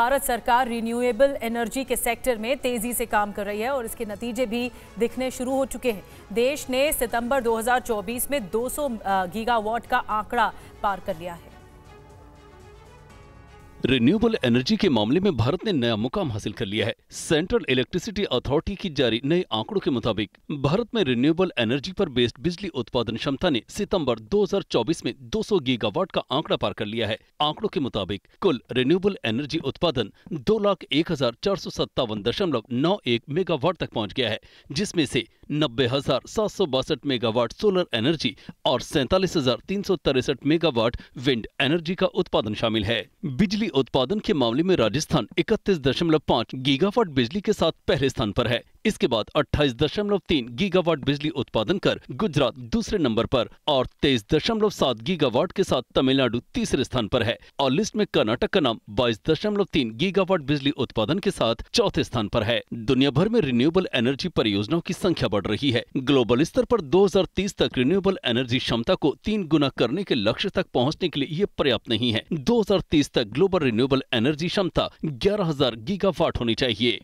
भारत सरकार renewable energy के sector में तेजी से काम कर रही है और इसके नतीजे भी दिखने शुरू हो चुके हैं देश ने सितंबर 2024 में 200 गीगावाट का आंकड़ा पार कर लिया है रिन्यूएबल एनर्जी के मामले में भारत ने नया मुकाम हासिल कर लिया है सेंट्रल इलेक्ट्रिसिटी अथॉरिटी की जारी नए आंकड़ों के मुताबिक भारत में रिन्यूएबल एनर्जी पर बेस्ड बिजली उत्पादन क्षमता ने सितंबर 2024 में 200 गीगावाट का आंकड़ा पार कर लिया है आंकड़ों के मुताबिक कुल रिन्यूएबल एनर्जी उत्पादन दो लाख एक हजार चार सौ सत्तावन दशमलव नौ एक मेगावाट तक पहुँच गया है जिसमे ऐसी नब्बे हजार सात सौ बासठ मेगावाट सोलर एनर्जी और सैतालीस हजार तीन सौ तिरसठ मेगावाट विंड एनर्जी का उत्पादन शामिल है बिजली उत्पादन के मामले में राजस्थान इकतीस दशमलव पाँच गीगावाट बिजली के साथ पहले स्थान पर है इसके बाद 28.3 गीगावाट बिजली उत्पादन कर गुजरात दूसरे नंबर पर और 23.7 गीगावाट के साथ तमिलनाडु तीसरे स्थान पर है और लिस्ट में कर्नाटक का नाम 22.3 गीगावाट बिजली उत्पादन के साथ चौथे स्थान पर है दुनिया भर में रिन्यूएबल एनर्जी परियोजनाओं की संख्या बढ़ रही है ग्लोबल स्तर पर दो तक रिन्यूएबल एनर्जी क्षमता को तीन गुना करने के लक्ष्य तक पहुँचने के लिए ये पर्याप्त नहीं है दो तक ग्लोबल रिन्यूएबल एनर्जी क्षमता ग्यारह गीगावाट होनी चाहिए